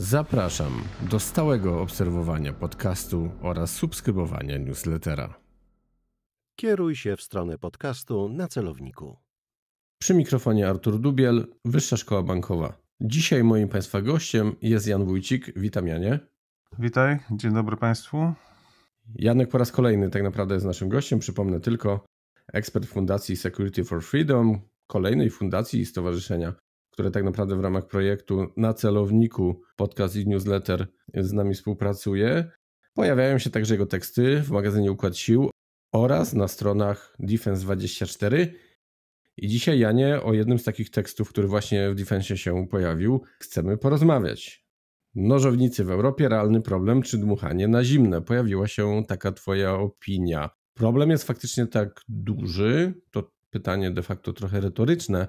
Zapraszam do stałego obserwowania podcastu oraz subskrybowania newslettera. Kieruj się w stronę podcastu na celowniku. Przy mikrofonie Artur Dubiel, Wyższa Szkoła Bankowa. Dzisiaj moim Państwa gościem jest Jan Wójcik. Witam Janie. Witaj, dzień dobry Państwu. Janek po raz kolejny tak naprawdę jest naszym gościem. Przypomnę tylko, ekspert Fundacji Security for Freedom, kolejnej fundacji i stowarzyszenia które tak naprawdę w ramach projektu na celowniku podcast i newsletter z nami współpracuje. Pojawiają się także jego teksty w magazynie Układ Sił oraz na stronach Defense24. I dzisiaj, Janie, o jednym z takich tekstów, który właśnie w Defense się pojawił, chcemy porozmawiać. Nożownicy w Europie, realny problem czy dmuchanie na zimne? Pojawiła się taka Twoja opinia. Problem jest faktycznie tak duży, to pytanie de facto trochę retoryczne,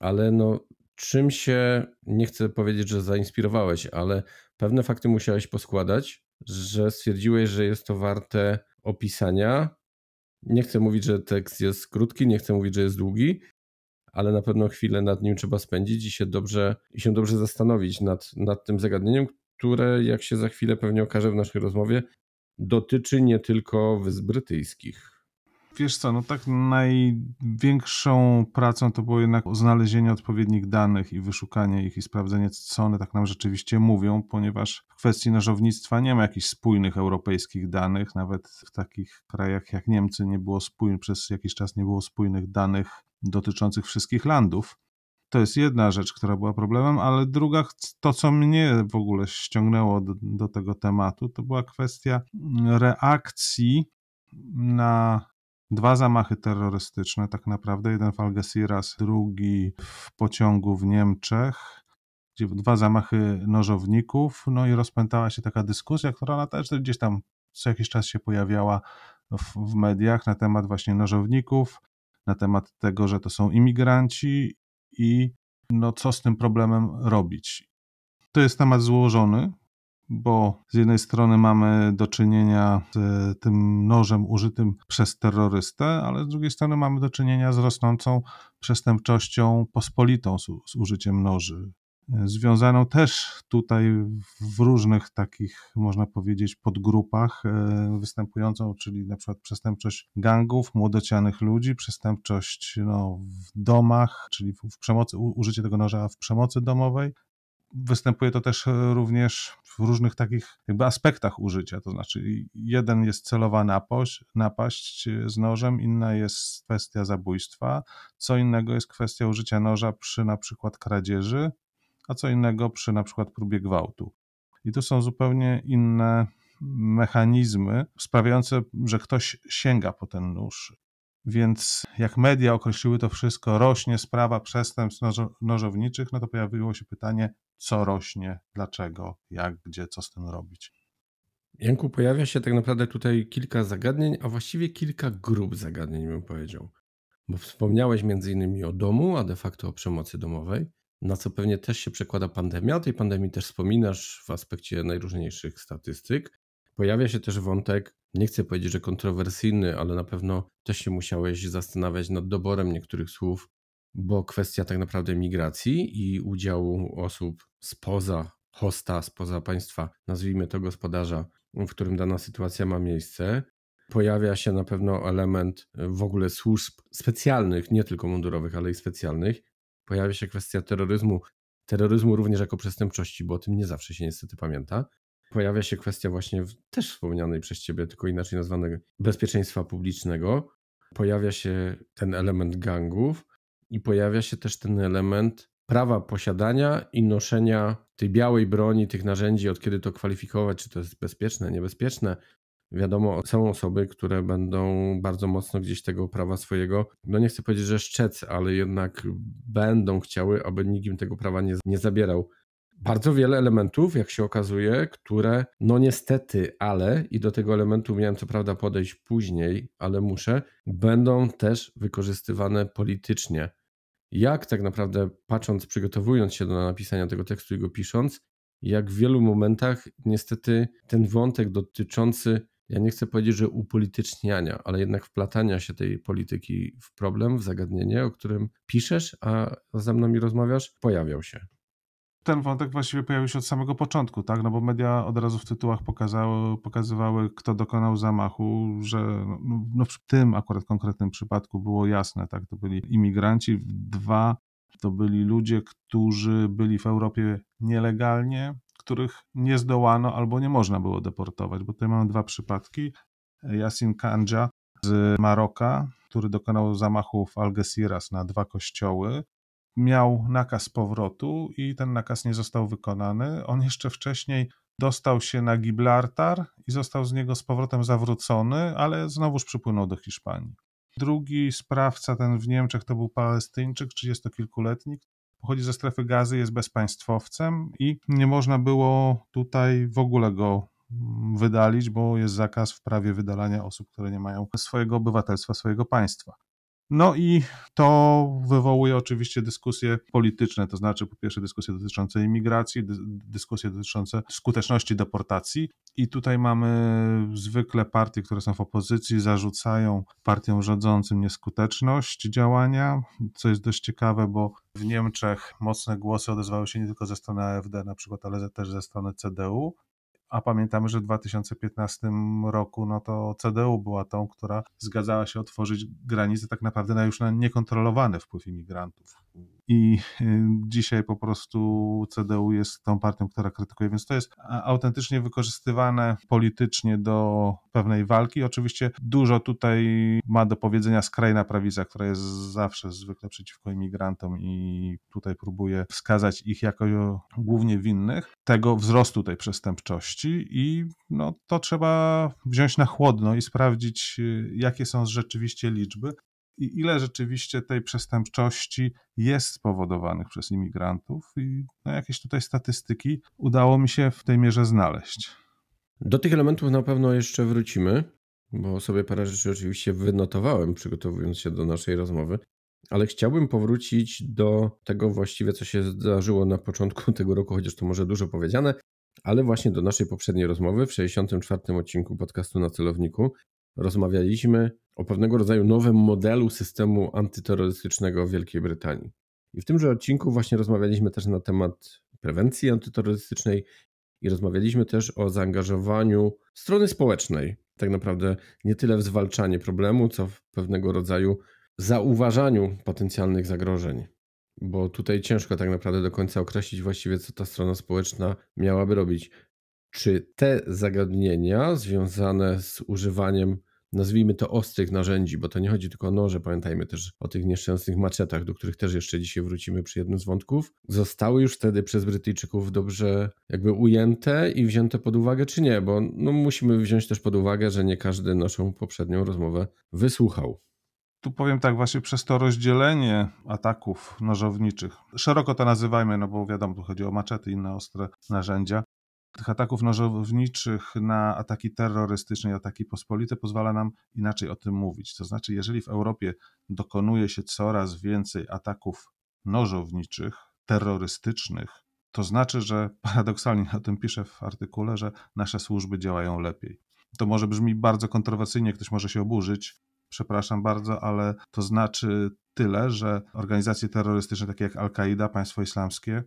ale no, czym się, nie chcę powiedzieć, że zainspirowałeś, ale pewne fakty musiałeś poskładać, że stwierdziłeś, że jest to warte opisania. Nie chcę mówić, że tekst jest krótki, nie chcę mówić, że jest długi, ale na pewno chwilę nad nim trzeba spędzić i się dobrze, i się dobrze zastanowić nad, nad tym zagadnieniem, które, jak się za chwilę pewnie okaże w naszej rozmowie, dotyczy nie tylko wysp brytyjskich wiesz co, no tak największą pracą to było jednak znalezienie odpowiednich danych i wyszukanie ich i sprawdzenie, co one tak nam rzeczywiście mówią, ponieważ w kwestii nożownictwa nie ma jakichś spójnych europejskich danych, nawet w takich krajach jak Niemcy nie było spójnych, przez jakiś czas nie było spójnych danych dotyczących wszystkich landów. To jest jedna rzecz, która była problemem, ale druga, to co mnie w ogóle ściągnęło do, do tego tematu, to była kwestia reakcji na Dwa zamachy terrorystyczne, tak naprawdę. Jeden w Algeciras, drugi w pociągu w Niemczech dwa zamachy nożowników, no i rozpętała się taka dyskusja, która no, też gdzieś tam co jakiś czas się pojawiała w, w, mediach na temat właśnie nożowników, na temat tego, że to są imigranci i no co z tym problemem robić. To jest temat złożony, bo z jednej strony mamy do czynienia z tym nożem użytym przez terrorystę, ale z drugiej strony mamy do czynienia z rosnącą przestępczością pospolitą z, z użyciem noży. Związaną też tutaj w różnych takich, można powiedzieć, podgrupach e, występującą, czyli na przykład przestępczość gangów, młodocianych ludzi, przestępczość no, w domach, czyli w przemocy, użycie tego noża w przemocy domowej, występuje to też e, również w różnych takich jakby aspektach użycia. To znaczy, jeden jest celowa napaść e, z nożem, inna jest kwestia zabójstwa, co innego jest kwestia użycia noża przy na przykład kradzieży, a co innego przy na przykład próbie gwałtu. I to są zupełnie inne mechanizmy sprawiające, że ktoś sięga po ten nóż. Więc jak media określiły to wszystko, rośnie sprawa przestępstw nożo nożowniczych, no to pojawiło się pytanie, co rośnie, dlaczego, jak, gdzie, co z tym robić. Janku, pojawia się tak naprawdę tutaj kilka zagadnień, a właściwie kilka grup zagadnień, bym powiedział. Bo wspomniałeś między innymi o domu, a de facto o przemocy domowej, na co pewnie też się przekłada pandemia. tej pandemii też wspominasz w aspekcie najróżniejszych statystyk. Pojawia się też wątek nie chcę powiedzieć, że kontrowersyjny, ale na pewno też się musiałeś zastanawiać nad doborem niektórych słów, bo kwestia tak naprawdę migracji i udziału osób spoza hosta, spoza państwa, nazwijmy to gospodarza, w którym dana sytuacja ma miejsce. Pojawia się na pewno element w ogóle służb specjalnych, nie tylko mundurowych, ale i specjalnych. Pojawia się kwestia terroryzmu, terroryzmu również jako przestępczości, bo o tym nie zawsze się niestety pamięta pojawia się kwestia właśnie też wspomnianej przez ciebie, tylko inaczej nazwanego bezpieczeństwa publicznego. Pojawia się ten element gangów i pojawia się też ten element prawa posiadania i noszenia tej białej broni, tych narzędzi, od kiedy to kwalifikować, czy to jest bezpieczne, niebezpieczne. Wiadomo, są osoby, które będą bardzo mocno gdzieś tego prawa swojego, no nie chcę powiedzieć, że szczec, ale jednak będą chciały, aby nikt im tego prawa nie, nie zabierał bardzo wiele elementów, jak się okazuje, które no niestety, ale i do tego elementu miałem co prawda podejść później, ale muszę, będą też wykorzystywane politycznie. Jak tak naprawdę patrząc, przygotowując się do napisania tego tekstu i go pisząc, jak w wielu momentach niestety ten wątek dotyczący, ja nie chcę powiedzieć, że upolityczniania, ale jednak wplatania się tej polityki w problem, w zagadnienie, o którym piszesz, a ze mną i rozmawiasz, pojawiał się ten wątek właściwie pojawił się od samego początku, tak? No bo media od razu w tytułach pokazały, pokazywały, kto dokonał zamachu, że no, no, no w tym akurat konkretnym przypadku było jasne, tak? To byli imigranci, dwa to byli ludzie, którzy byli w Europie nielegalnie, których nie zdołano albo nie można było deportować, bo tutaj mamy dwa przypadki. Yasin Kanja z Maroka, który dokonał zamachu w Algeciras na dwa kościoły, miał nakaz powrotu i ten nakaz nie został wykonany. On jeszcze wcześniej dostał się na Gibraltar i został z niego z powrotem zawrócony, ale znowuż przypłynął do Hiszpanii. Drugi sprawca, ten w Niemczech, to był Palestyńczyk, 30-kilkuletnik. Pochodzi ze strefy gazy, jest bezpaństwowcem i nie można było tutaj w ogóle go mm, wydalić, bo jest zakaz w prawie wydalania osób, które nie mają swojego obywatelstwa, swojego państwa. No i to wywołuje oczywiście dyskusje polityczne, to znaczy po pierwsze dyskusje dotyczące imigracji, dyskusje dotyczące skuteczności deportacji. I tutaj mamy zwykle partie, które są w opozycji, zarzucają partiom rządzącym nieskuteczność działania, co jest dość ciekawe, bo w Niemczech mocne głosy odezwały się nie tylko ze strony AfD na przykład, ale też ze strony CDU a pamiętamy, że w 2015 roku no to CDU była tą, która zgadzała się otworzyć granice tak naprawdę na już na niekontrolowany wpływ imigrantów i y, dzisiaj po prostu CDU jest tą partią, która krytykuje, więc to jest autentycznie wykorzystywane politycznie do pewnej walki. Oczywiście dużo tutaj ma do powiedzenia skrajna prawica, która jest zawsze zwykle przeciwko imigrantom i tutaj próbuje wskazać ich jako głównie winnych tego wzrostu tej przestępczości i no, to trzeba wziąć na chłodno i sprawdzić, y, jakie są rzeczywiście liczby, i ile rzeczywiście tej przestępczości jest spowodowanych przez imigrantów i no, jakieś tutaj statystyki udało mi się w tej mierze znaleźć. Do tych elementów na pewno jeszcze wrócimy, bo sobie parę rzeczy oczywiście wynotowałem przygotowując się do naszej rozmowy. Ale chciałbym powrócić do tego właściwie, co się zdarzyło na początku tego roku, chociaż to może dużo powiedziane, ale właśnie do naszej poprzedniej rozmowy w 64. odcinku podcastu na celowniku rozmawialiśmy o pewnego rodzaju nowym modelu systemu antyterrorystycznego w Wielkiej Brytanii. I w tymże odcinku właśnie rozmawialiśmy też na temat prewencji antyterrorystycznej i rozmawialiśmy też o zaangażowaniu strony społecznej, tak naprawdę nie tyle w zwalczanie problemu, co w pewnego rodzaju zauważaniu potencjalnych zagrożeń. Bo tutaj ciężko tak naprawdę do końca określić właściwie, co ta strona społeczna miałaby robić. Czy te zagadnienia związane z używaniem nazwijmy to ostrych narzędzi, bo to nie chodzi tylko o noże, pamiętajmy też o tych nieszczęsnych maczetach, do których też jeszcze dzisiaj wrócimy przy jednym z wątków, zostały już wtedy przez Brytyjczyków dobrze jakby ujęte i wzięte pod uwagę, czy nie, bo no, musimy wziąć też pod uwagę, że nie każdy naszą poprzednią rozmowę wysłuchał. Tu powiem tak, właśnie przez to rozdzielenie ataków nożowniczych, szeroko to nazywajmy, no bo wiadomo, tu chodzi o maczety i inne ostre narzędzia, tych ataków nożowniczych na ataki terrorystyczne i ataki pospolite pozwala nam inaczej o tym mówić. To znaczy, jeżeli w Europie dokonuje się coraz więcej ataków nożowniczych, terrorystycznych, to znaczy, że paradoksalnie o tym piszę w artykule, że nasze służby działają lepiej. To może brzmi bardzo kontrowersyjnie, ktoś może się oburzyć. Przepraszam bardzo, ale to znaczy tyle, że organizacje terrorystyczne takie jak Al-Kaida, państwo islamskie,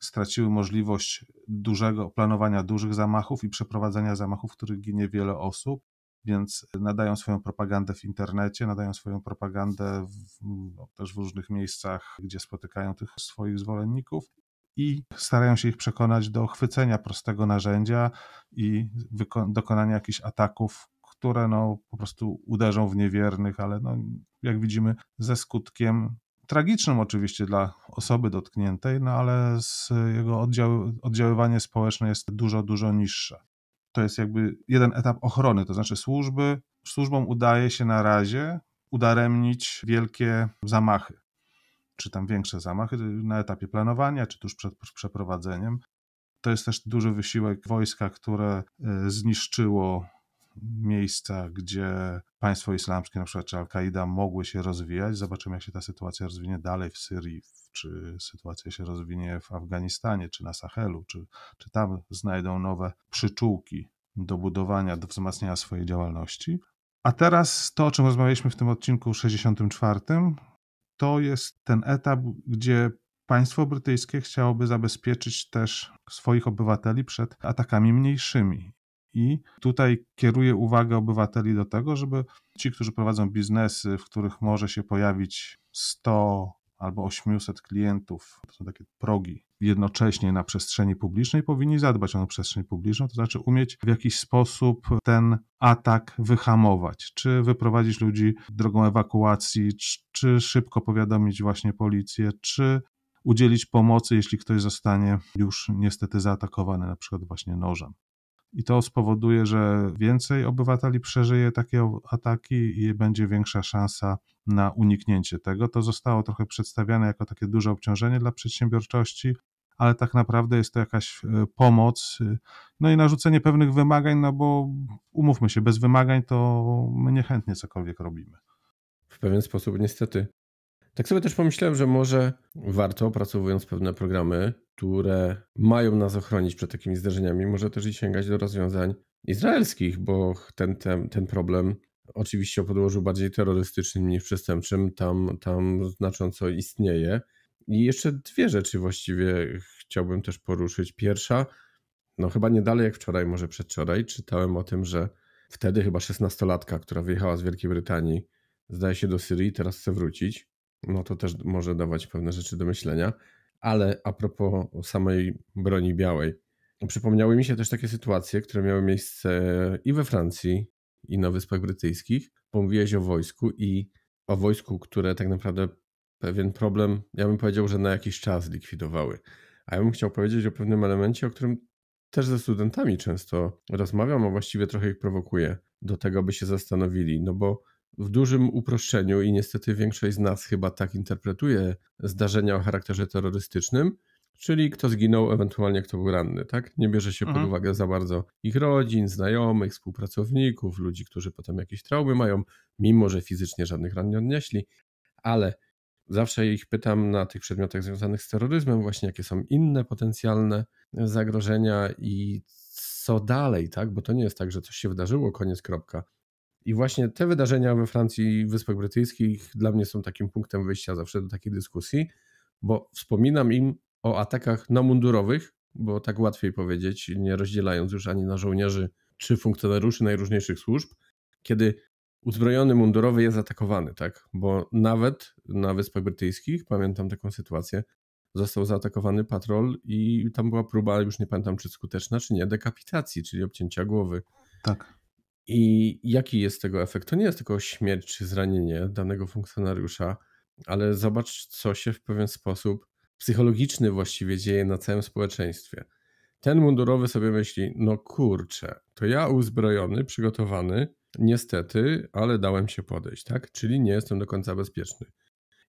straciły możliwość dużego planowania dużych zamachów i przeprowadzania zamachów, w których ginie wiele osób, więc nadają swoją propagandę w internecie, nadają swoją propagandę w, no, też w różnych miejscach, gdzie spotykają tych swoich zwolenników i starają się ich przekonać do chwycenia prostego narzędzia i dokonania jakichś ataków, które no, po prostu uderzą w niewiernych, ale no, jak widzimy, ze skutkiem tragicznym oczywiście dla osoby dotkniętej, no ale jego oddział, oddziaływanie społeczne jest dużo, dużo niższe. To jest jakby jeden etap ochrony, to znaczy służby, służbom udaje się na razie udaremnić wielkie zamachy, czy tam większe zamachy y, na etapie planowania, czy tuż przed przeprowadzeniem. To jest też duży wysiłek wojska, które y, zniszczyło miejsca, gdzie państwo islamskie, na przykład czy Al-Kaida, mogły się rozwijać. Zobaczymy, jak się ta sytuacja rozwinie dalej w Syrii, czy sytuacja się rozwinie w Afganistanie, czy na Sahelu, czy, czy tam znajdą nowe przyczółki do budowania, do wzmacniania swojej działalności. A teraz to, o czym rozmawialiśmy w tym odcinku 64, to jest ten etap, gdzie państwo brytyjskie chciałoby zabezpieczyć też swoich obywateli przed atakami mniejszymi. I tutaj kieruję uwagę obywateli do tego, żeby ci, którzy prowadzą biznesy, w których może się pojawić 100 albo 800 klientów, to są takie progi, jednocześnie na przestrzeni publicznej, powinni zadbać o tę przestrzeń publiczną, to znaczy umieć w jakiś sposób ten atak wyhamować, czy wyprowadzić ludzi drogą ewakuacji, czy szybko powiadomić właśnie policję, czy udzielić pomocy, jeśli ktoś zostanie już niestety zaatakowany, na przykład właśnie nożem i to spowoduje, że więcej obywateli przeżyje takie ataki i będzie większa szansa na uniknięcie tego. To zostało trochę przedstawiane jako takie duże obciążenie dla przedsiębiorczości, ale tak naprawdę jest to jakaś e, pomoc, e, no i narzucenie pewnych wymagań, no bo umówmy się, bez wymagań to my niechętnie cokolwiek robimy. W pewien sposób, niestety. Tak sobie też pomyślałem, że może warto, opracowując pewne programy, które mają nas ochronić przed takimi zdarzeniami, może też i sięgać do rozwiązań izraelskich, bo ten, ten, ten problem oczywiście o podłożu bardziej terrorystycznym niż przestępczym tam, tam znacząco istnieje. I jeszcze dwie rzeczy właściwie chciałbym też poruszyć. Pierwsza, no chyba nie dalej jak wczoraj, może przedwczoraj, czytałem o tym, że wtedy chyba szesnastolatka, która wyjechała z Wielkiej Brytanii, zdaje się do Syrii, teraz chce wrócić. No to też może dawać pewne rzeczy do myślenia. Ale a propos samej broni białej, przypomniały mi się też takie sytuacje, które miały miejsce i we Francji, i na Wyspach Brytyjskich, bo mówiłeś o wojsku i o wojsku, które tak naprawdę pewien problem, ja bym powiedział, że na jakiś czas likwidowały. A ja bym chciał powiedzieć o pewnym elemencie, o którym też ze studentami często rozmawiam, a właściwie trochę ich prowokuję do tego, by się zastanowili, no bo w dużym uproszczeniu i niestety większość z nas chyba tak interpretuje zdarzenia o charakterze terrorystycznym, czyli kto zginął, ewentualnie kto był ranny, tak? Nie bierze się mhm. pod uwagę za bardzo ich rodzin, znajomych, współpracowników, ludzi, którzy potem jakieś traumy mają, mimo że fizycznie żadnych ran nie odnieśli, ale zawsze ich pytam na tych przedmiotach związanych z terroryzmem, właśnie jakie są inne potencjalne zagrożenia i co dalej, tak? Bo to nie jest tak, że coś się wydarzyło, koniec, kropka. I właśnie te wydarzenia we Francji i Wyspach Brytyjskich dla mnie są takim punktem wyjścia zawsze do takiej dyskusji, bo wspominam im o atakach na mundurowych, bo tak łatwiej powiedzieć, nie rozdzielając już ani na żołnierzy czy funkcjonariuszy najróżniejszych służb, kiedy uzbrojony mundurowy jest atakowany, tak? Bo nawet na Wyspach Brytyjskich, pamiętam taką sytuację, został zaatakowany patrol i tam była próba, już nie pamiętam czy skuteczna, czy nie, dekapitacji, czyli obcięcia głowy. Tak. I jaki jest tego efekt? To nie jest tylko śmierć czy zranienie danego funkcjonariusza, ale zobacz, co się w pewien sposób psychologiczny właściwie dzieje na całym społeczeństwie. Ten mundurowy sobie myśli, no kurczę, to ja uzbrojony, przygotowany, niestety, ale dałem się podejść, tak? Czyli nie jestem do końca bezpieczny.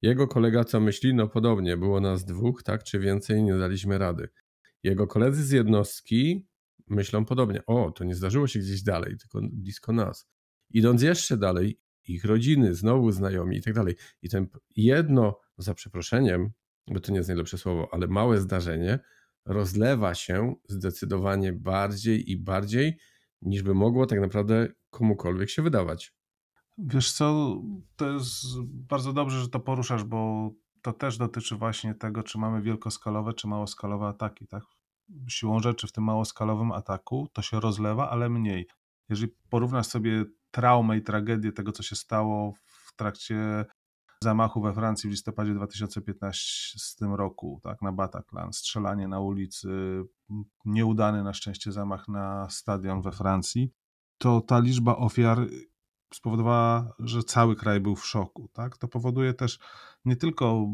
Jego kolega co myśli? No podobnie, było nas dwóch, tak czy więcej, nie daliśmy rady. Jego koledzy z jednostki myślą podobnie. O, to nie zdarzyło się gdzieś dalej, tylko blisko nas. Idąc jeszcze dalej, ich rodziny, znowu znajomi i tak dalej. I ten jedno, no za przeproszeniem, bo to nie jest najlepsze słowo, ale małe zdarzenie rozlewa się zdecydowanie bardziej i bardziej, niż by mogło tak naprawdę komukolwiek się wydawać. Wiesz co, to jest bardzo dobrze, że to poruszasz, bo to też dotyczy właśnie tego, czy mamy wielkoskalowe, czy małoskalowe ataki, tak? siłą rzeczy w tym małoskalowym ataku, to się rozlewa, ale mniej. Jeżeli porównasz sobie traumę i tragedię tego, co się stało w trakcie zamachu we Francji w listopadzie 2015 z tym roku, tak, na Bataclan, strzelanie na ulicy, nieudany na szczęście zamach na stadion we Francji, to ta liczba ofiar spowodowała, że cały kraj był w szoku. Tak? To powoduje też nie tylko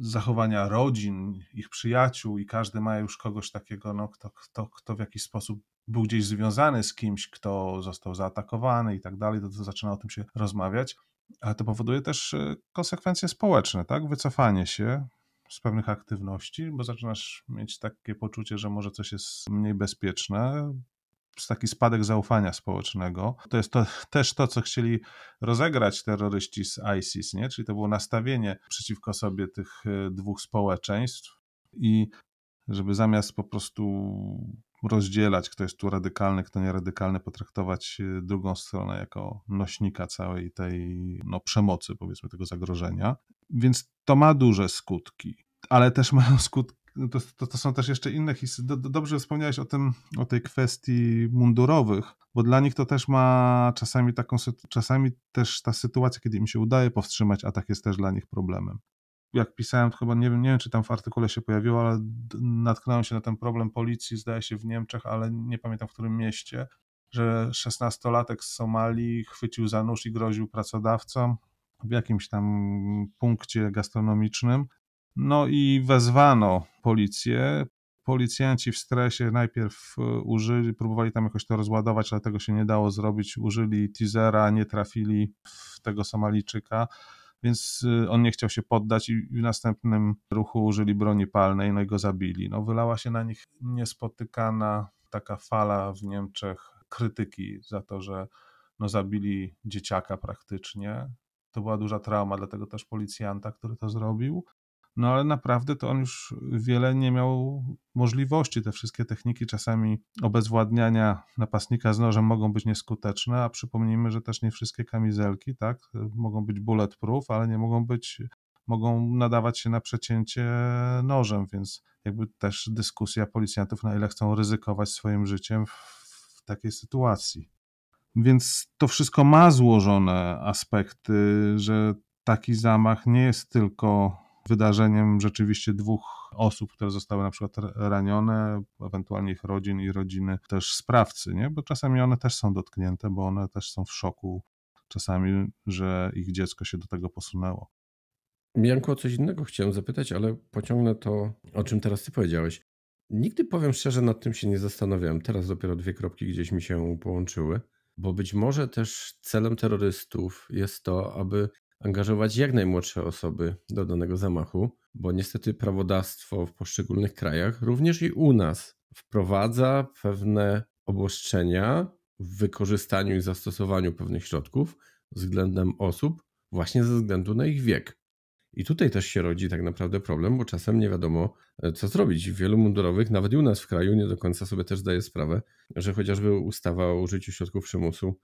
zachowania rodzin, ich przyjaciół i każdy ma już kogoś takiego, no, kto, kto, kto w jakiś sposób był gdzieś związany z kimś, kto został zaatakowany i tak dalej, to, to zaczyna o tym się rozmawiać, ale to powoduje też e, konsekwencje społeczne, tak? Wycofanie się, z pewnych aktywności, bo zaczynasz mieć takie poczucie, że może coś jest mniej bezpieczne, taki spadek zaufania społecznego. To jest to, też to, co chcieli rozegrać terroryści z ISIS, nie? czyli to było nastawienie przeciwko sobie tych e, dwóch społeczeństw i żeby zamiast po prostu rozdzielać, kto jest tu radykalny, kto nieradykalny, potraktować e, drugą stronę jako nośnika całej tej no, przemocy, powiedzmy, tego zagrożenia. Więc to ma duże skutki, ale też mają skutki no to, to, to, są też jeszcze inne historie. Dobrze wspomniałeś o tym, o tej kwestii mundurowych, bo dla nich to też ma czasami taką, czasami też ta sytuacja, kiedy im się udaje powstrzymać a tak jest też dla nich problemem. Jak pisałem, chyba nie wiem, nie wiem, czy tam w artykule się pojawiło, ale natknąłem się na ten problem policji, zdaje się w Niemczech, ale nie pamiętam w którym mieście, że 16-latek z Somalii chwycił za nóż i groził pracodawcom w jakimś tam punkcie gastronomicznym. No i wezwano policję. Policjanci w stresie najpierw e, użyli, próbowali tam jakoś to rozładować, ale tego się nie dało zrobić. Użyli teasera, nie trafili w tego Somalijczyka więc e, on nie chciał się poddać i w następnym ruchu użyli broni palnej, no i go zabili. No, wylała się na nich niespotykana taka fala w Niemczech krytyki za to, że no, zabili dzieciaka praktycznie. To była duża trauma dla tego też policjanta, który to zrobił no ale naprawdę to on już wiele nie miał możliwości. Te wszystkie techniki czasami obezwładniania napastnika z nożem mogą być nieskuteczne, a przypomnijmy, że też nie wszystkie kamizelki, tak, mogą być bulletproof, ale nie mogą być, mogą nadawać się na przecięcie nożem, więc jakby też dyskusja policjantów, na ile chcą ryzykować swoim życiem w, w takiej sytuacji. Więc to wszystko ma złożone aspekty, że taki zamach nie jest tylko wydarzeniem rzeczywiście dwóch osób, które zostały na przykład ranione, ewentualnie ich rodzin i rodziny też sprawcy, nie? bo czasami one też są dotknięte, bo one też są w szoku czasami, że ich dziecko się do tego posunęło. Janku, o coś innego chciałem zapytać, ale pociągnę to, o czym teraz ty powiedziałeś. Nigdy powiem szczerze, nad tym się nie zastanawiałem. Teraz dopiero dwie kropki gdzieś mi się połączyły, bo być może też celem terrorystów jest to, aby angażować jak najmłodsze osoby do danego zamachu, bo niestety prawodawstwo w poszczególnych krajach, również i u nas, wprowadza pewne obostrzenia w wykorzystaniu i zastosowaniu pewnych środków względem osób, właśnie ze względu na ich wiek. I tutaj też się rodzi tak naprawdę problem, bo czasem nie wiadomo, e, co zrobić. Wielu mundurowych, nawet i u nas w kraju, nie do końca sobie też zdaje sprawę, że chociażby ustawa o użyciu środków przymusu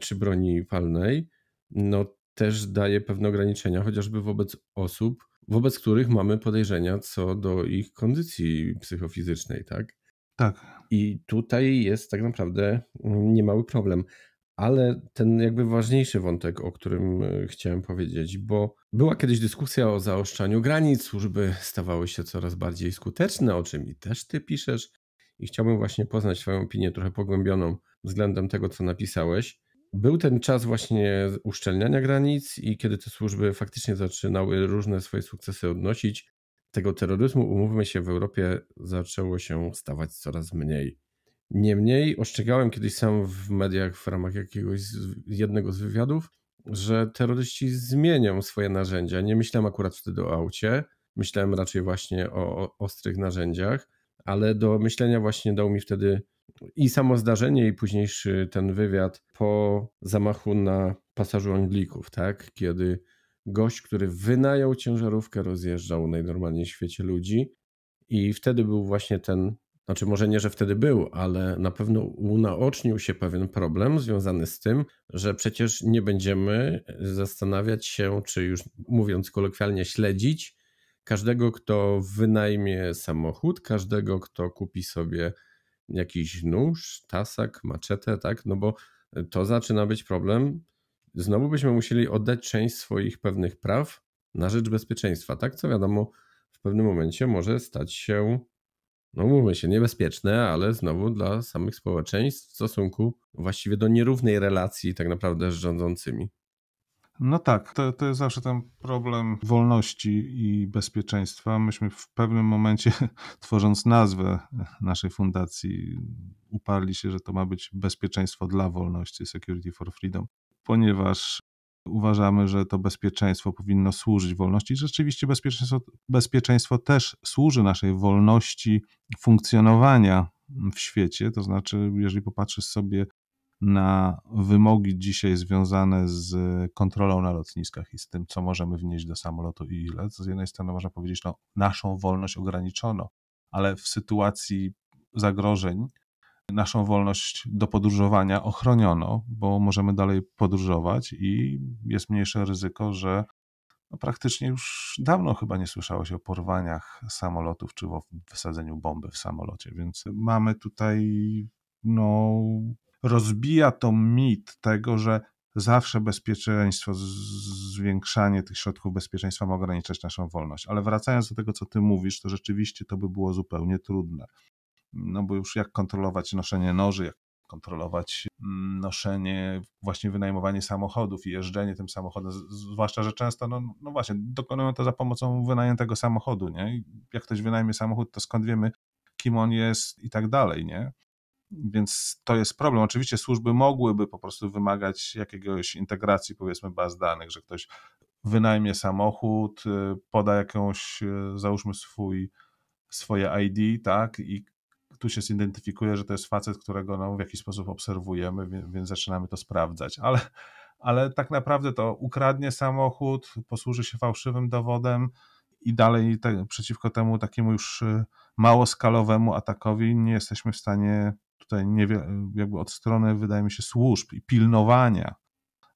czy broni palnej, no też daje pewne ograniczenia, chociażby wobec osób, wobec których mamy podejrzenia co do ich kondycji psychofizycznej, tak? Tak. I tutaj jest tak naprawdę mm, niemały problem. Ale ten jakby ważniejszy wątek, o którym e, chciałem powiedzieć, bo była kiedyś dyskusja o zaoszczaniu granic, służby stawały się coraz bardziej skuteczne, o czym i też ty piszesz. I chciałbym właśnie poznać Twoją opinię trochę pogłębioną względem tego, co napisałeś był ten czas właśnie uszczelniania granic i kiedy te służby faktycznie zaczynały różne swoje sukcesy odnosić, tego terroryzmu, umówmy się, w Europie zaczęło się stawać coraz mniej. Niemniej ostrzegałem kiedyś sam w mediach w ramach jakiegoś jednego z wywiadów, że terroryści zmienią swoje narzędzia. Nie myślałem akurat wtedy o aucie, myślałem raczej właśnie o, o ostrych narzędziach, ale do myślenia właśnie dał mi wtedy i samo zdarzenie, i późniejszy ten wywiad po zamachu na pasażu Anglików, tak? Kiedy gość, który wynajął ciężarówkę, rozjeżdżał najnormalniej w świecie ludzi. I wtedy był właśnie ten, znaczy może nie, że wtedy był, ale na pewno unaocznił się pewien problem związany z tym, że przecież nie będziemy zastanawiać się, czy już mówiąc kolokwialnie, śledzić każdego, kto wynajmie samochód, każdego, kto kupi sobie jakiś nóż, tasak, maczetę, tak? No bo e, to zaczyna być problem. Znowu byśmy musieli oddać część swoich pewnych praw na rzecz bezpieczeństwa, tak? Co wiadomo, w pewnym momencie może stać się, no mówmy się, niebezpieczne, ale znowu dla samych społeczeństw w stosunku właściwie do nierównej relacji tak naprawdę z rządzącymi. No tak, to, to jest zawsze ten problem wolności i bezpieczeństwa. Myśmy w pewnym momencie, tworząc nazwę naszej fundacji, uparli się, że to ma być bezpieczeństwo dla wolności, Security for Freedom, ponieważ uważamy, że to bezpieczeństwo powinno służyć wolności. Rzeczywiście bezpieczeństwo, bezpieczeństwo też służy naszej wolności funkcjonowania w świecie. To znaczy, jeżeli popatrzysz sobie na wymogi dzisiaj związane z kontrolą na lotniskach i z tym, co możemy wnieść do samolotu i ile. Z jednej strony można powiedzieć, no, naszą wolność ograniczono, ale w sytuacji zagrożeń naszą wolność do podróżowania ochroniono, bo możemy dalej podróżować i jest mniejsze ryzyko, że no praktycznie już dawno chyba nie słyszało się o porwaniach samolotów czy o wysadzeniu bomby w samolocie, więc mamy tutaj no, rozbija to mit tego, że zawsze bezpieczeństwo, zwiększanie tych środków bezpieczeństwa ma ograniczać naszą wolność. Ale wracając do tego, co ty mówisz, to rzeczywiście to by było zupełnie trudne. No bo już jak kontrolować noszenie noży, jak kontrolować mm, noszenie, właśnie wynajmowanie samochodów i jeżdżenie tym samochodem, zwłaszcza, że często, no, no właśnie, dokonują to za pomocą wynajętego samochodu, nie? Jak ktoś wynajmie samochód, to skąd wiemy, kim on jest i tak dalej, nie? Więc to jest problem. Oczywiście służby mogłyby po prostu wymagać jakiegoś integracji, powiedzmy, baz danych, że ktoś wynajmie samochód, y, poda jakąś, y, załóżmy swój, swoje ID, tak, i tu się zidentyfikuje, że to jest facet, którego no, w jakiś sposób obserwujemy, więc, więc zaczynamy to sprawdzać. Ale, ale tak naprawdę to ukradnie samochód, posłuży się fałszywym dowodem i dalej te, przeciwko temu takiemu już y, małoskalowemu atakowi nie jesteśmy w stanie tutaj nie, jakby od strony, wydaje mi się, służb i pilnowania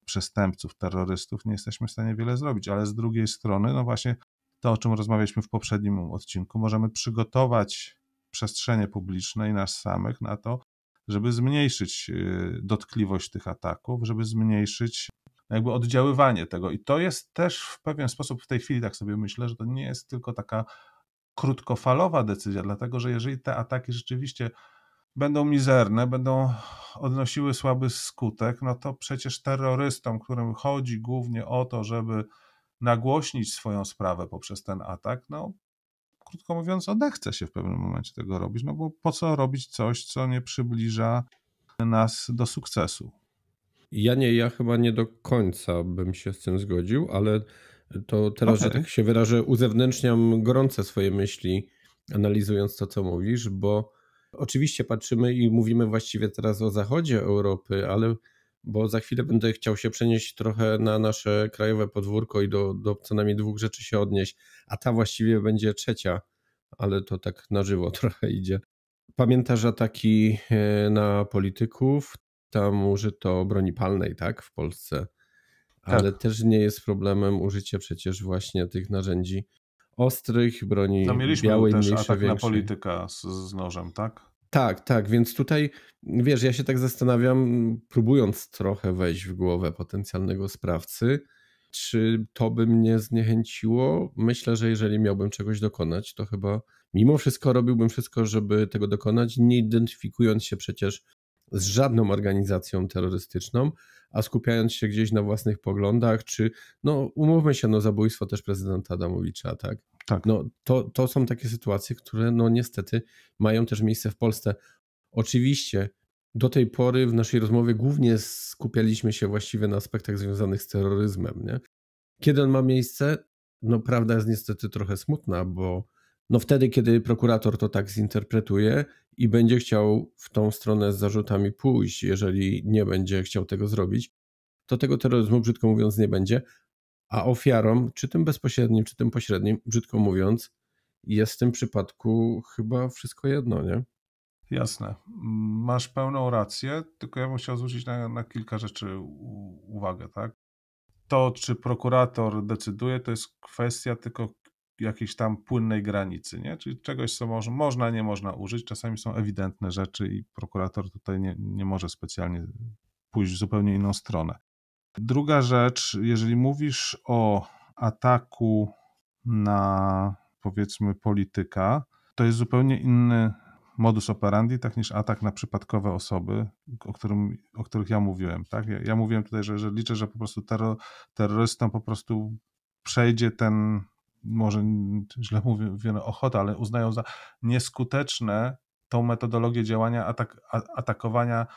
przestępców, terrorystów, nie jesteśmy w stanie wiele zrobić, ale z drugiej strony, no właśnie to, o czym rozmawialiśmy w poprzednim odcinku, możemy przygotować przestrzenie publiczne i nas samych na to, żeby zmniejszyć y, dotkliwość tych ataków, żeby zmniejszyć no jakby oddziaływanie tego. I to jest też w pewien sposób w tej chwili, tak sobie myślę, że to nie jest tylko taka krótkofalowa decyzja, dlatego że jeżeli te ataki rzeczywiście będą mizerne, będą odnosiły słaby skutek, no to przecież terrorystom, którym chodzi głównie o to, żeby nagłośnić swoją sprawę poprzez ten atak, no krótko mówiąc, odechce się w pewnym momencie tego robić, no bo po co robić coś, co nie przybliża nas do sukcesu? Ja nie, ja chyba nie do końca bym się z tym zgodził, ale to teraz, okay. że tak się wyrażę, uzewnętrzniam gorące swoje myśli, analizując to, co mówisz, bo Oczywiście patrzymy i mówimy właściwie teraz o zachodzie Europy, ale bo za chwilę będę chciał się przenieść trochę na nasze krajowe podwórko i do, do co najmniej dwóch rzeczy się odnieść, a ta właściwie będzie trzecia, ale to tak na żywo trochę idzie. Pamiętasz ataki e, na polityków? Tam użyto broni palnej, tak, w Polsce. Tak. Ale tak. też nie jest problemem użycie przecież właśnie tych narzędzi ostrych, broni no, mieliśmy białej, też mniejszej, większej. na polityka z, z nożem, tak? Tak, tak, więc tutaj wiesz, ja się tak zastanawiam, próbując trochę wejść w głowę potencjalnego sprawcy, czy to by mnie zniechęciło? Myślę, że jeżeli miałbym czegoś dokonać, to chyba mimo wszystko robiłbym wszystko, żeby tego dokonać, nie identyfikując się przecież z żadną organizacją terrorystyczną, a skupiając się gdzieś na własnych poglądach, czy no umówmy się, no zabójstwo też prezydenta Adamowicza, tak? Tak. No, to, to są takie sytuacje, które no niestety mają też miejsce w Polsce. Oczywiście do tej pory w naszej rozmowie głównie skupialiśmy się właściwie na aspektach związanych z terroryzmem, nie? Kiedy on ma miejsce? No prawda jest niestety trochę smutna, bo no wtedy, kiedy prokurator to tak zinterpretuje i będzie chciał w tą stronę z zarzutami pójść, jeżeli nie będzie chciał tego zrobić, to tego terroryzmu, brzydko mówiąc, nie będzie. A ofiarom, czy tym bezpośrednim, czy tym pośrednim, brzydko mówiąc, jest w tym przypadku chyba wszystko jedno, nie? Jasne. Masz pełną rację, tylko ja bym chciał zwrócić na, na kilka rzeczy uwagę, tak? To, czy prokurator decyduje, to jest kwestia tylko jakiejś tam płynnej granicy, nie? czyli czegoś, co moż, można, nie można użyć. Czasami są ewidentne rzeczy i prokurator tutaj nie, nie może specjalnie pójść w zupełnie inną stronę. Druga rzecz, jeżeli mówisz o ataku na powiedzmy polityka, to jest zupełnie inny modus operandi, tak niż atak na przypadkowe osoby, o, którym, o których ja mówiłem. Tak? Ja, ja mówiłem tutaj, że, że liczę, że po prostu terror, terrorystom po prostu przejdzie ten może źle mówię, ochota, ale uznają za nieskuteczne tą metodologię działania atak, atakowania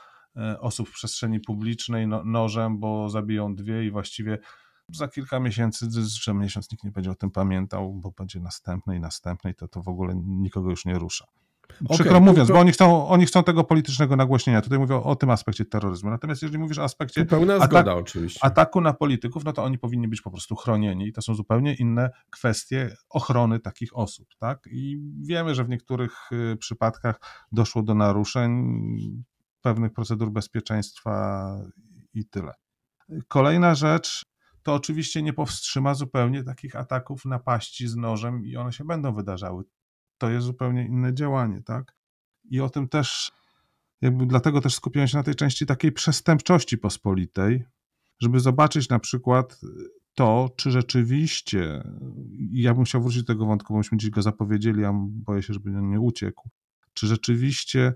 e, osób w przestrzeni publicznej no-, nożem, bo zabiją dwie i właściwie za kilka miesięcy, że miesiąc nikt nie będzie o tym pamiętał, bo będzie następny i następny to, to w ogóle nikogo już nie rusza. Przykro okay, mówiąc, bo oni chcą, oni chcą tego politycznego nagłośnienia. Tutaj mówią o tym aspekcie terroryzmu. Natomiast jeżeli mówisz o aspekcie pełna atak, oczywiście. ataku na polityków, no to oni powinni być po prostu chronieni. I to są zupełnie inne kwestie ochrony takich osób. Tak? I wiemy, że w niektórych y, przypadkach doszło do naruszeń pewnych procedur bezpieczeństwa i tyle. Kolejna rzecz, to oczywiście nie powstrzyma zupełnie takich ataków, napaści z nożem i one się będą wydarzały to jest zupełnie inne działanie, tak? I o tym też, jakby dlatego też skupiłem się na tej części takiej przestępczości pospolitej, żeby zobaczyć na przykład y, to, czy rzeczywiście, ja bym chciał wrócić do tego wątku, bośmy dziś go zapowiedzieli, ja boję się, żeby on nie uciekł, czy rzeczywiście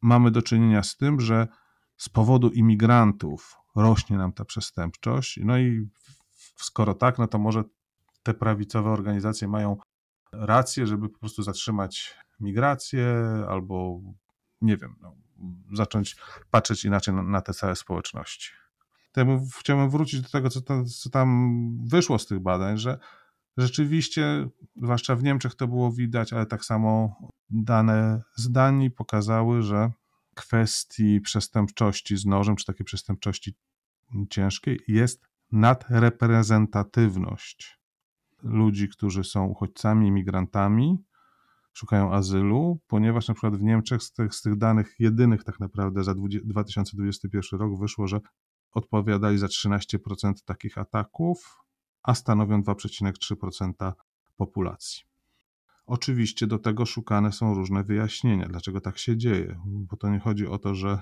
mamy do czynienia z tym, że z powodu imigrantów rośnie nam ta przestępczość, no i skoro tak, no to może te prawicowe organizacje mają rację, żeby po prostu zatrzymać migrację albo nie wiem, no, zacząć patrzeć inaczej na, na te całe społeczności. chciałbym wrócić do tego, co tam, co tam wyszło z tych badań, że rzeczywiście, zwłaszcza w Niemczech to było widać, ale tak samo dane z Danii pokazały, że kwestii przestępczości z nożem, czy takiej przestępczości ciężkiej, jest nadreprezentatywność ludzi, którzy są uchodźcami, imigrantami, szukają azylu, ponieważ na przykład w Niemczech z tych, z tych danych jedynych tak naprawdę za 2021 rok wyszło, że odpowiadali za 13% takich ataków, a stanowią 2,3% populacji. Oczywiście do tego szukane są różne wyjaśnienia, dlaczego tak się dzieje, bo to nie chodzi o to, że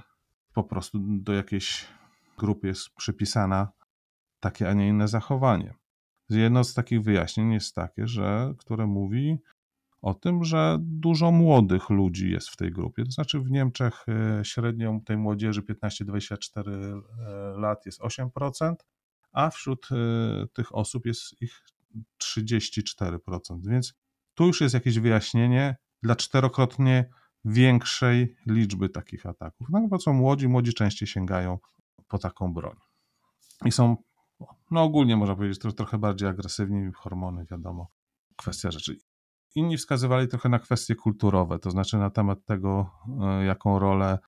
po prostu do jakiejś grupy jest przypisana takie, a nie inne zachowanie jedno z takich wyjaśnień jest takie, że, które mówi o tym, że dużo młodych ludzi jest w tej grupie. To znaczy w Niemczech e, średnią tej młodzieży 15-24 e, lat jest 8%, a wśród e, tych osób jest ich 34%. Więc tu już jest jakieś wyjaśnienie dla czterokrotnie większej liczby takich ataków. No bo co młodzi, młodzi częściej sięgają po taką broń. I są no ogólnie można powiedzieć, to trochę bardziej agresywni, hormony, wiadomo, kwestia rzeczy. Inni wskazywali trochę na kwestie kulturowe, to znaczy na temat tego, e, jaką rolę,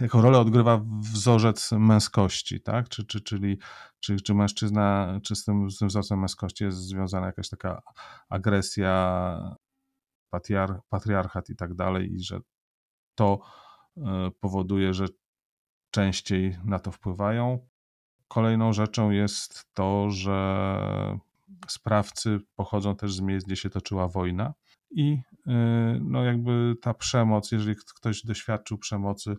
jaką rolę odgrywa wzorzec męskości, tak? Czy, czy, czyli, czy, czy mężczyzna, czy z tym, z tym wzorcem męskości jest związana jakaś taka agresja, patriar, patriarchat i tak dalej, i że to e, powoduje, że częściej na to wpływają. Kolejną rzeczą jest to, że sprawcy pochodzą też z miejsc, gdzie się toczyła wojna i y, no jakby ta przemoc, jeżeli ktoś doświadczył przemocy,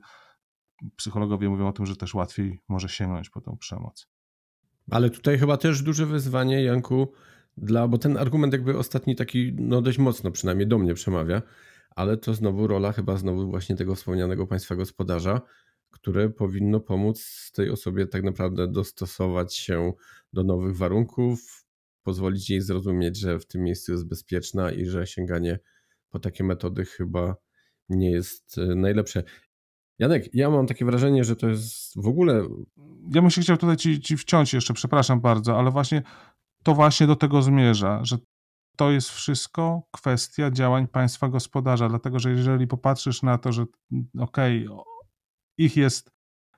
psychologowie mówią o tym, że też łatwiej może sięgnąć po tą przemoc. Ale tutaj chyba też duże wyzwanie, Janku, dla, bo ten argument jakby ostatni taki, no dość mocno przynajmniej do mnie przemawia, ale to znowu rola chyba znowu właśnie tego wspomnianego państwa gospodarza, które powinno pomóc tej osobie tak naprawdę dostosować się do nowych warunków, pozwolić jej zrozumieć, że w tym miejscu jest bezpieczna i że sięganie po takie metody chyba nie jest e, najlepsze. Janek, ja mam takie wrażenie, że to jest w ogóle. Ja bym się chciał tutaj ci, ci wciąć jeszcze, przepraszam bardzo, ale właśnie to właśnie do tego zmierza, że to jest wszystko kwestia działań państwa gospodarza, dlatego że jeżeli popatrzysz na to, że mm, okej, okay, ich jest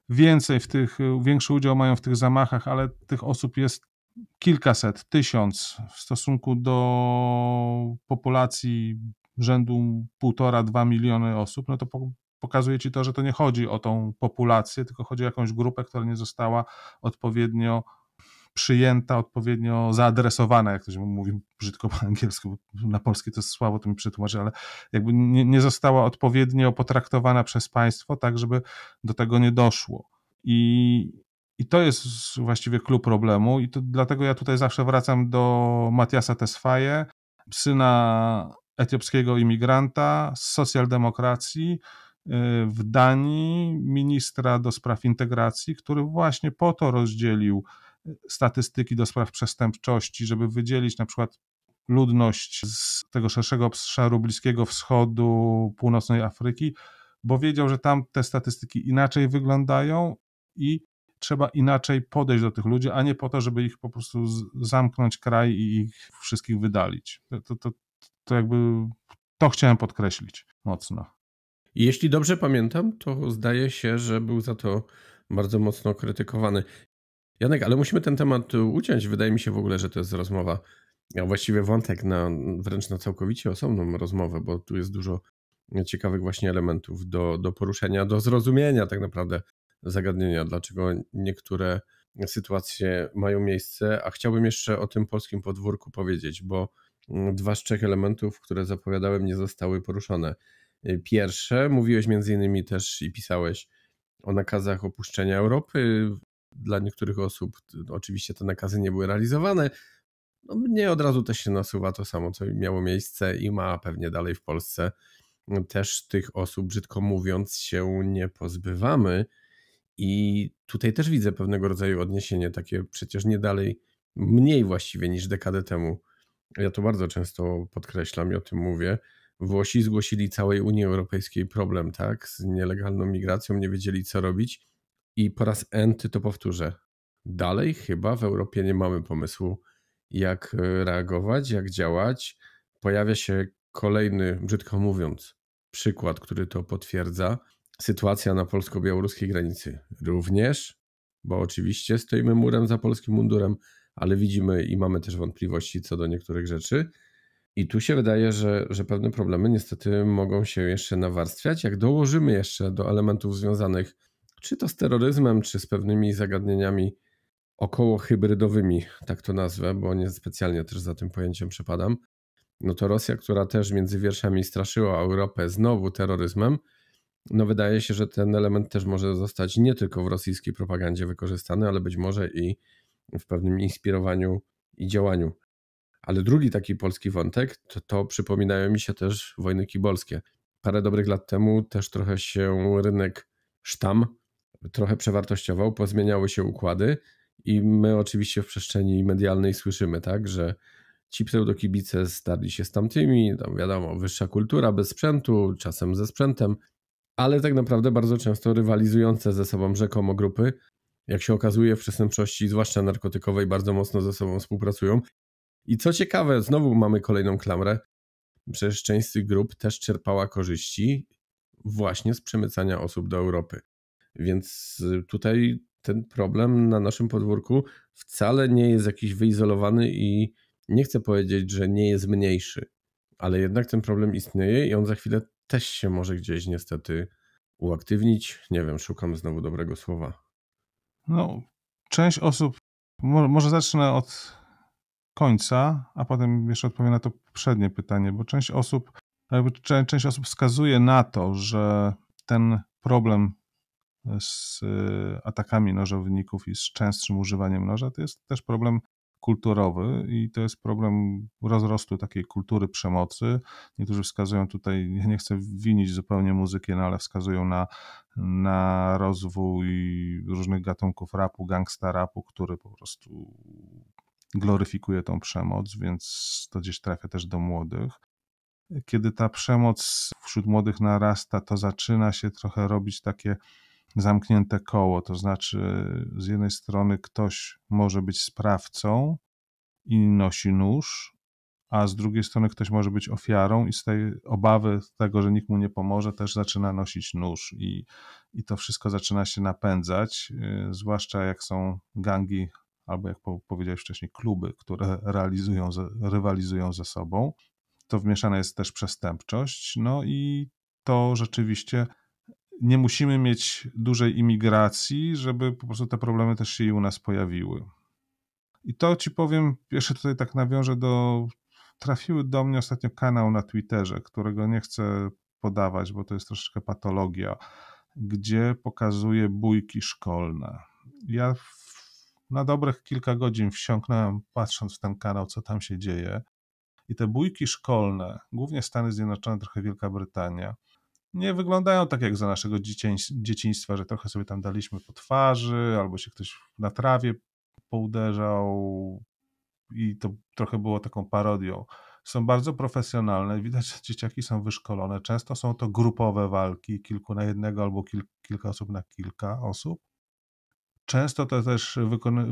więcej w tych, większy udział mają w tych zamachach, ale tych osób jest kilkaset, tysiąc w stosunku do populacji rzędu półtora-dwa miliony osób, no to pokazuje ci to, że to nie chodzi o tą populację, tylko chodzi o jakąś grupę, która nie została odpowiednio przyjęta, odpowiednio zaadresowana, jak ktoś mówi brzydko po angielsku, na polski to jest słabo, to mi przetłumaczy, ale jakby nie, nie została odpowiednio potraktowana przez państwo, tak żeby do tego nie doszło. I, i to jest właściwie klucz problemu, i to, dlatego ja tutaj zawsze wracam do Matiasa Tesfaye, syna etiopskiego imigranta z socjaldemokracji y, w Danii, ministra do spraw integracji, który właśnie po to rozdzielił statystyki do spraw przestępczości, żeby wydzielić na przykład ludność z tego szerszego obszaru Bliskiego Wschodu, Północnej Afryki, bo wiedział, że tam te statystyki inaczej wyglądają i trzeba inaczej podejść do tych ludzi, a nie po to, żeby ich po prostu zamknąć kraj i ich wszystkich wydalić. To, to, to, to jakby to chciałem podkreślić mocno. Jeśli dobrze pamiętam, to zdaje się, że był za to bardzo mocno krytykowany. Janek, ale musimy ten temat uciąć. Wydaje mi się w ogóle, że to jest rozmowa, a e, właściwie wątek na wręcz na całkowicie osobną rozmowę, bo tu jest dużo ciekawych właśnie elementów do, do poruszenia, do zrozumienia tak naprawdę zagadnienia, dlaczego niektóre sytuacje mają miejsce. A chciałbym jeszcze o tym polskim podwórku powiedzieć, bo mm, dwa z trzech elementów, które zapowiadałem, nie zostały poruszone. E, pierwsze, mówiłeś między innymi też i pisałeś o nakazach opuszczenia Europy dla niektórych osób no, oczywiście te nakazy nie były realizowane. No, mnie od razu też się nasuwa to samo, co miało miejsce i ma pewnie dalej w Polsce. Też tych osób, brzydko mówiąc, się nie pozbywamy. I tutaj też widzę pewnego rodzaju odniesienie takie przecież nie dalej, mniej właściwie niż dekadę temu. Ja to bardzo często podkreślam i o tym mówię. Włosi zgłosili całej Unii Europejskiej problem, tak, z nielegalną migracją, nie wiedzieli co robić. I po raz enty to powtórzę. Dalej chyba w Europie nie mamy pomysłu, jak e, reagować, jak działać. Pojawia się kolejny, brzydko mówiąc, przykład, który to potwierdza. Sytuacja na polsko-białoruskiej granicy również, bo oczywiście stoimy murem za polskim mundurem, ale widzimy i mamy też wątpliwości co do niektórych rzeczy. I tu się wydaje, że, że pewne problemy niestety mogą się jeszcze nawarstwiać. Jak dołożymy jeszcze do elementów związanych czy to z terroryzmem, czy z pewnymi zagadnieniami około hybrydowymi, tak to nazwę, bo niespecjalnie też za tym pojęciem przepadam, no to Rosja, która też między wierszami straszyła Europę znowu terroryzmem, no wydaje się, że ten element też może zostać nie tylko w rosyjskiej propagandzie wykorzystany, ale być może i w pewnym inspirowaniu i działaniu. Ale drugi taki polski wątek to, to przypominają mi się też wojny kibolskie. Parę dobrych lat temu też trochę się rynek sztam trochę przewartościował, pozmieniały się układy i my oczywiście w przestrzeni medialnej słyszymy, tak, że ci pseudokibice starli się z tamtymi, tam wiadomo, wyższa kultura bez sprzętu, czasem ze sprzętem, ale tak naprawdę bardzo często rywalizujące ze sobą rzekomo grupy, jak się okazuje w przestępczości, zwłaszcza narkotykowej, bardzo mocno ze sobą współpracują. I co ciekawe, znowu mamy kolejną klamrę, przecież część z tych grup też czerpała korzyści właśnie z przemycania osób do Europy. Więc y, tutaj ten problem na naszym podwórku wcale nie jest jakiś wyizolowany i nie chcę powiedzieć, że nie jest mniejszy, ale jednak ten problem istnieje i on za chwilę też się może gdzieś niestety uaktywnić. Nie wiem, szukam znowu dobrego słowa. No, część osób, może zacznę od końca, a potem jeszcze odpowiem na to poprzednie pytanie, bo część osób, część osób wskazuje na to, że ten problem z e, atakami nożowników i z częstszym używaniem noża, to jest też problem kulturowy i to jest problem rozrostu takiej kultury przemocy. Niektórzy wskazują tutaj, ja nie chcę winić zupełnie muzyki, no ale wskazują na, na rozwój różnych gatunków rapu, gangsta rapu, który po prostu gloryfikuje tą przemoc, więc to gdzieś trafia też do młodych. Kiedy ta przemoc wśród młodych narasta, to zaczyna się trochę robić takie zamknięte koło. To znaczy, z jednej strony ktoś może być sprawcą i nosi nóż, a z drugiej strony ktoś może być ofiarą i z tej obawy tego, że nikt mu nie pomoże, też zaczyna nosić nóż i, i to wszystko zaczyna się napędzać, y, zwłaszcza jak są gangi albo jak powiedziałeś wcześniej, kluby, które realizują, rywalizują ze sobą. To wmieszana jest też przestępczość, no i to rzeczywiście nie musimy mieć dużej imigracji, żeby po prostu te problemy też się i u nas pojawiły. I to ci powiem, jeszcze tutaj tak nawiążę do. Trafiły do mnie ostatnio kanał na Twitterze, którego nie chcę podawać, bo to jest troszeczkę patologia, gdzie pokazuje bójki szkolne. Ja na dobrych kilka godzin wsiąknąłem, patrząc w ten kanał, co tam się dzieje. I te bójki szkolne, głównie Stany Zjednoczone, trochę Wielka Brytania, nie wyglądają tak jak za naszego dzieciństwa, że trochę sobie tam daliśmy po twarzy, albo się ktoś na trawie pouderzał i to trochę było taką parodią. Są bardzo profesjonalne, widać, że dzieciaki są wyszkolone. Często są to grupowe walki, kilku na jednego albo kil kilka osób na kilka osób. Często to też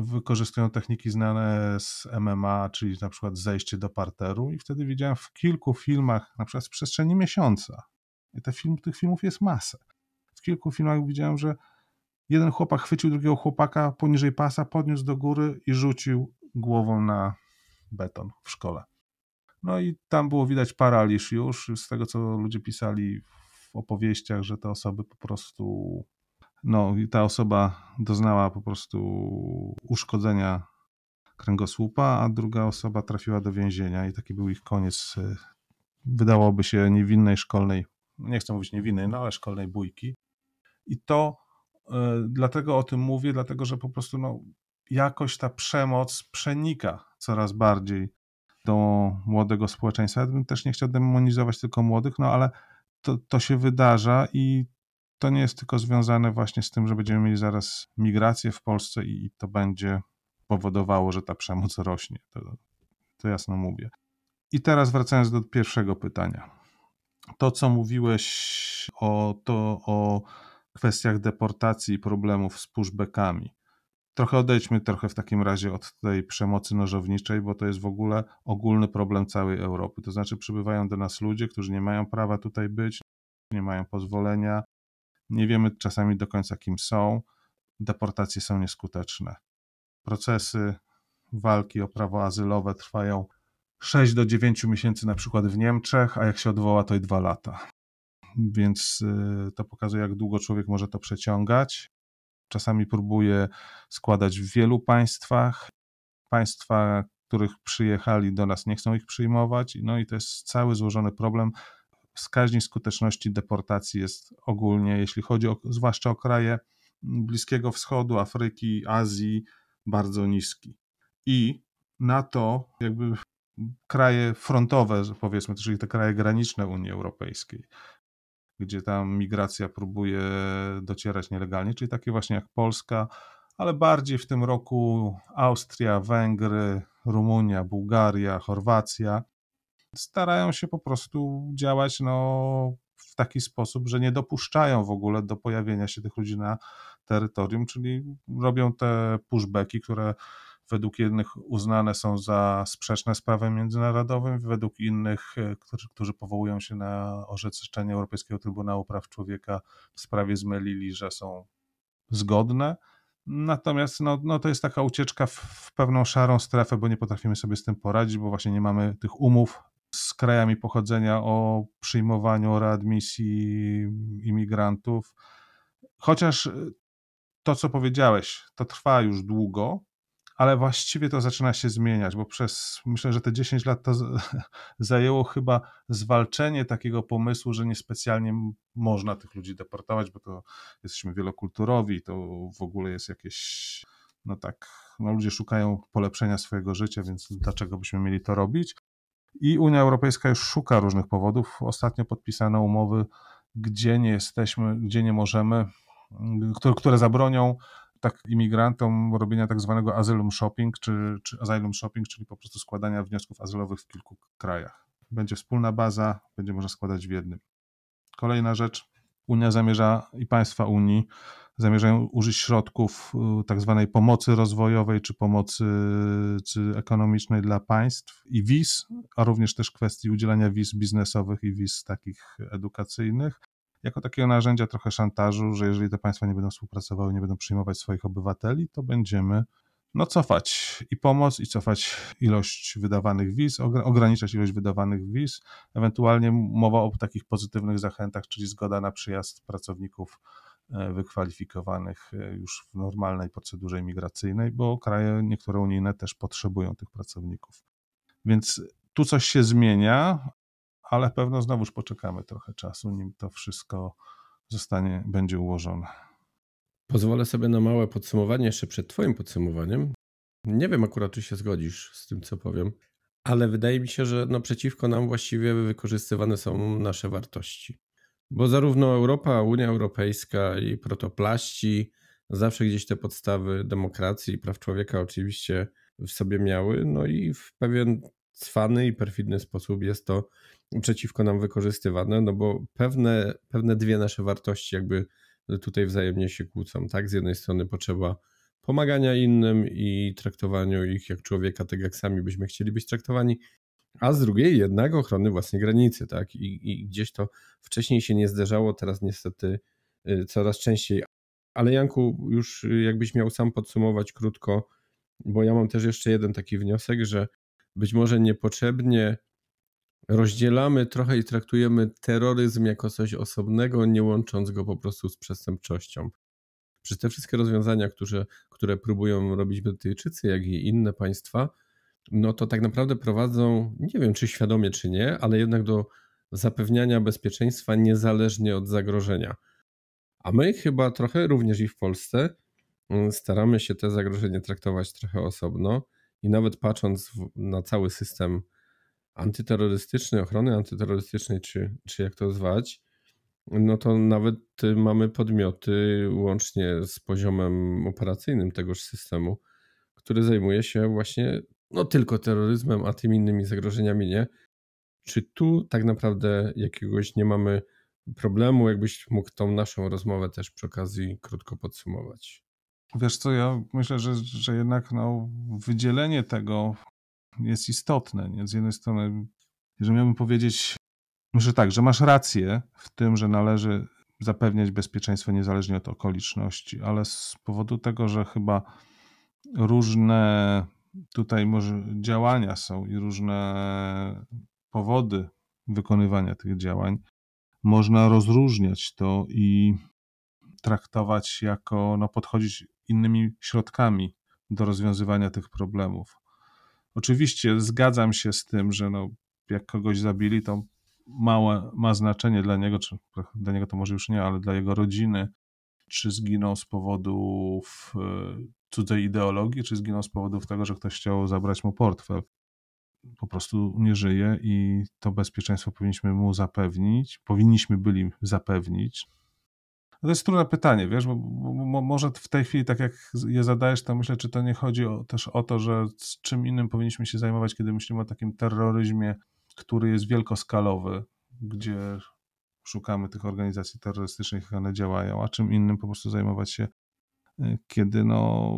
wykorzystują techniki znane z MMA, czyli na przykład zejście do parteru, i wtedy widziałem w kilku filmach, na przykład z przestrzeni miesiąca, i film, tych filmów jest masę. W kilku filmach widziałem, że jeden chłopak chwycił drugiego chłopaka poniżej pasa, podniósł do góry i rzucił głową na beton w szkole. No i tam było widać paraliż już, z tego co ludzie pisali w opowieściach, że te osoby po prostu, no i ta osoba doznała po prostu uszkodzenia kręgosłupa, a druga osoba trafiła do więzienia i taki był ich koniec, wydałoby się, niewinnej szkolnej nie chcę mówić niewinnej, no ale szkolnej bójki. I to y, dlatego o tym mówię, dlatego że po prostu no, jakoś ta przemoc przenika coraz bardziej do młodego społeczeństwa. Ja bym też nie chciał demonizować tylko młodych, no ale to, to się wydarza i to nie jest tylko związane właśnie z tym, że będziemy mieli zaraz migrację w Polsce i, i to będzie powodowało, że ta przemoc rośnie. To, to jasno mówię. I teraz wracając do pierwszego pytania to, co mówiłeś o, to, o kwestiach deportacji i problemów z pushbackami. Trochę odejdźmy trochę w takim razie od tej przemocy nożowniczej, bo to jest w ogóle ogólny problem całej Europy. To znaczy przybywają do nas ludzie, którzy nie mają prawa tutaj być, nie mają pozwolenia, nie wiemy czasami do końca kim są, deportacje są nieskuteczne. Procesy walki o prawo azylowe trwają 6 do 9 miesięcy na przykład w Niemczech, a jak się odwoła, to i 2 lata. Więc y, to pokazuje, jak długo człowiek może to przeciągać. Czasami próbuje składać w wielu państwach. Państwa, których przyjechali do nas, nie chcą ich przyjmować. No i to jest cały złożony problem. Wskaźnik skuteczności deportacji jest ogólnie, jeśli chodzi o, zwłaszcza o kraje Bliskiego Wschodu, Afryki, Azji, bardzo niski. I na to jakby kraje frontowe, powiedzmy, czyli te kraje graniczne Unii Europejskiej, gdzie tam migracja próbuje docierać nielegalnie, czyli takie właśnie jak Polska, ale bardziej w tym roku Austria, Węgry, Rumunia, Bułgaria, Chorwacja starają się po prostu działać no, w taki sposób, że nie dopuszczają w ogóle do pojawienia się tych ludzi na terytorium, czyli robią te pushbacki, które według jednych uznane są za sprzeczne z prawem międzynarodowym, według innych, e, którzy, którzy powołują się na orzeczenie Europejskiego Trybunału Praw Człowieka w sprawie zmylili, że są zgodne. Natomiast no, no to jest taka ucieczka w, w pewną szarą strefę, bo nie potrafimy sobie z tym poradzić, bo właśnie nie mamy tych umów z krajami pochodzenia o przyjmowaniu readmisji imigrantów. Chociaż e, to, co powiedziałeś, to trwa już długo ale właściwie to zaczyna się zmieniać, bo przez myślę, że te 10 lat to zajęło chyba zwalczenie takiego pomysłu, że niespecjalnie można tych ludzi deportować, bo to jesteśmy wielokulturowi, to w ogóle jest jakieś, no tak, no ludzie szukają polepszenia swojego życia, więc dlaczego byśmy mieli to robić? I Unia Europejska już szuka różnych powodów. Ostatnio podpisano umowy, gdzie nie jesteśmy, gdzie nie możemy, które, które zabronią tak imigrantom robienia tak zwanego asylum shopping, czy, czy asylum shopping, czyli po prostu składania wniosków azylowych w kilku krajach. Będzie wspólna baza, będzie można składać w jednym. Kolejna rzecz, Unia zamierza i państwa Unii zamierzają użyć środków y, tak zwanej pomocy rozwojowej czy pomocy czy ekonomicznej dla państw i wiz, a również też kwestii udzielania wiz biznesowych i wiz takich edukacyjnych jako takiego narzędzia trochę szantażu, że jeżeli te państwa nie będą współpracowały, nie będą przyjmować swoich obywateli, to będziemy no cofać i pomoc, i cofać ilość wydawanych wiz, ograniczać ilość wydawanych wiz, ewentualnie mowa o takich pozytywnych zachętach, czyli zgoda na przyjazd pracowników e, wykwalifikowanych e, już w normalnej procedurze imigracyjnej, bo kraje niektóre unijne też potrzebują tych pracowników. Więc tu coś się zmienia, ale pewno znowuż poczekamy trochę czasu, nim to wszystko zostanie, będzie ułożone. Pozwolę sobie na małe podsumowanie jeszcze przed Twoim podsumowaniem. Nie wiem akurat, czy się zgodzisz z tym, co powiem, ale wydaje mi się, że no przeciwko nam właściwie wykorzystywane są nasze wartości. Bo zarówno Europa, Unia Europejska i protoplaści zawsze gdzieś te podstawy demokracji i praw człowieka oczywiście w sobie miały, no i w pewien cwany i perfidny sposób jest to przeciwko nam wykorzystywane, no bo pewne, pewne dwie nasze wartości jakby tutaj wzajemnie się kłócą, tak? Z jednej strony potrzeba pomagania innym i traktowaniu ich jak człowieka, tak jak sami byśmy chcieli być traktowani, a z drugiej jednak ochrony własnej granicy, tak? I, i gdzieś to wcześniej się nie zderzało, teraz niestety y, coraz częściej. Ale Janku, już y, jakbyś miał sam podsumować krótko, bo ja mam też jeszcze jeden taki wniosek, że być może niepotrzebnie rozdzielamy trochę i traktujemy terroryzm jako coś osobnego, nie łącząc go po prostu z przestępczością. Przez te wszystkie rozwiązania, które, które próbują robić Brytyjczycy, jak i inne państwa, no to tak naprawdę prowadzą, nie wiem czy świadomie, czy nie, ale jednak do zapewniania bezpieczeństwa niezależnie od zagrożenia. A my chyba trochę również i w Polsce mm, staramy się te zagrożenie traktować trochę osobno i nawet patrząc na cały system antyterrorystycznej, ochrony antyterrorystycznej, czy, czy jak to zwać, no to nawet y, mamy podmioty łącznie z poziomem operacyjnym tegoż systemu, który zajmuje się właśnie no tylko terroryzmem, a tymi innymi zagrożeniami nie. Czy tu tak naprawdę jakiegoś nie mamy problemu, jakbyś mógł tą naszą rozmowę też przy okazji krótko podsumować? Wiesz co, ja myślę, że, że jednak no, wydzielenie tego jest istotne. Nie? Z jednej strony, jeżeli miałbym powiedzieć, że tak, że masz rację w tym, że należy zapewniać bezpieczeństwo niezależnie od okoliczności, ale z powodu tego, że chyba różne tutaj może działania są i różne powody wykonywania tych działań, można rozróżniać to i traktować jako, no, podchodzić innymi środkami do rozwiązywania tych problemów. Oczywiście zgadzam się z tym, że no, jak kogoś zabili, to małe ma znaczenie dla niego, czy dla niego to może już nie, ale dla jego rodziny, czy zginął z powodów e, cudzej ideologii, czy zginął z powodów tego, że ktoś chciał zabrać mu portfel. Po prostu nie żyje i to bezpieczeństwo powinniśmy mu zapewnić, powinniśmy byli zapewnić to jest trudne pytanie, wiesz, bo, bo, bo, może w tej chwili, tak jak je zadajesz, to myślę, czy to nie chodzi o, też o to, że z czym innym powinniśmy się zajmować, kiedy myślimy o takim terroryzmie, który jest wielkoskalowy, gdzie szukamy tych organizacji terrorystycznych, jak one działają, a czym innym po prostu zajmować się, y, kiedy no,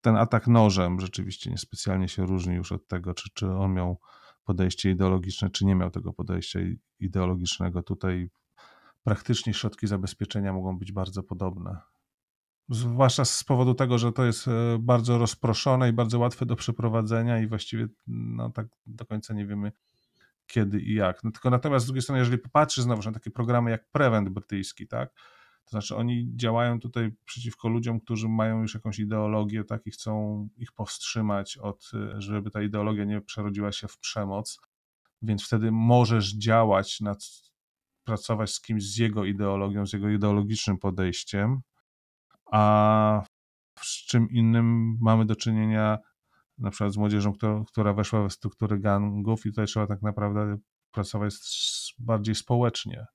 ten atak nożem rzeczywiście niespecjalnie się różni już od tego, czy, czy on miał podejście ideologiczne, czy nie miał tego podejścia ideologicznego. Tutaj praktycznie środki zabezpieczenia mogą być bardzo podobne. Zwłaszcza z powodu tego, że to jest e, bardzo rozproszone i bardzo łatwe do przeprowadzenia, i właściwie no, tak do końca nie wiemy, kiedy i jak. No, tylko natomiast z drugiej strony, jeżeli popatrzysz znowu na takie programy jak Prevent brytyjski, tak? To znaczy oni działają tutaj przeciwko ludziom, którzy mają już jakąś ideologię, tak? I chcą ich powstrzymać od, e, żeby ta ideologia nie przerodziła się w przemoc. Więc wtedy możesz działać nad pracować z kimś z jego ideologią, z jego ideologicznym podejściem, a z czym innym mamy do czynienia na przykład z młodzieżą, która, która weszła we struktury gangów i tutaj trzeba tak naprawdę pracować bardziej społecznie.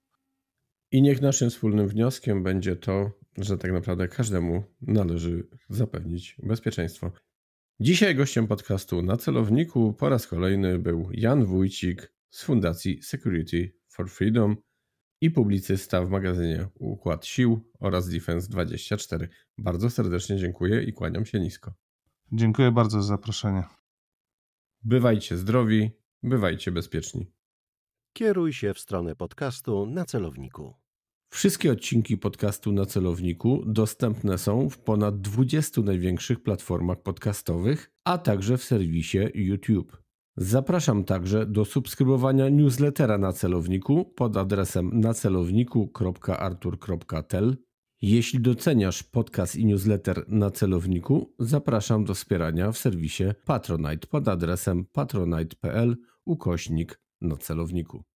I niech naszym wspólnym wnioskiem będzie to, że tak naprawdę każdemu należy zapewnić bezpieczeństwo. Dzisiaj gościem podcastu na celowniku po raz kolejny był Jan Wójcik z Fundacji Security for Freedom i publicysta w magazynie Układ Sił oraz Defense24. Bardzo serdecznie dziękuję i kłaniam się nisko. Dziękuję bardzo za zaproszenie. Bywajcie zdrowi, bywajcie bezpieczni. Kieruj się w stronę podcastu na celowniku. Wszystkie odcinki podcastu na celowniku dostępne są w ponad 20 największych platformach podcastowych, a także w serwisie YouTube. Zapraszam także do subskrybowania newslettera na celowniku pod adresem nacelowniku.artur.tel. Jeśli doceniasz podcast i newsletter na celowniku, zapraszam do wspierania w serwisie Patronite pod adresem patronite.pl ukośnik na celowniku.